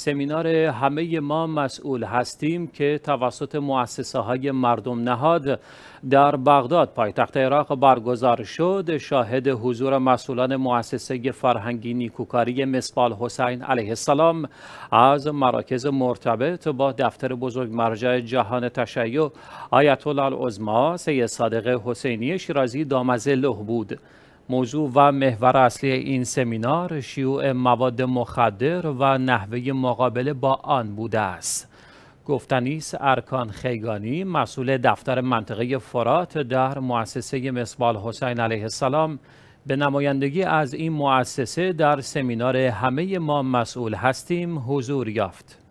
سمینار همه ما مسئول هستیم که توسط مؤسسه های مردم نهاد در بغداد پایتخت عراق برگزار شد شاهد حضور مسئولان مؤسسه فرهنگی نیکوکاری مصبال حسین علیه السلام از مراکز مرتبط با دفتر بزرگ مرجع جهان تشیع آیت الله العظما سید صادق حسینی شیرازی له بود موضوع و محور اصلی این سمینار شیوع مواد مخدر و نحوه مقابله با آن بوده است. گفتنیس ارکان خیگانی مسئول دفتر منطقه فرات در مؤسسه مصبال حسین علیه السلام به نمایندگی از این مؤسسه در سمینار همه ما مسئول هستیم حضور یافت.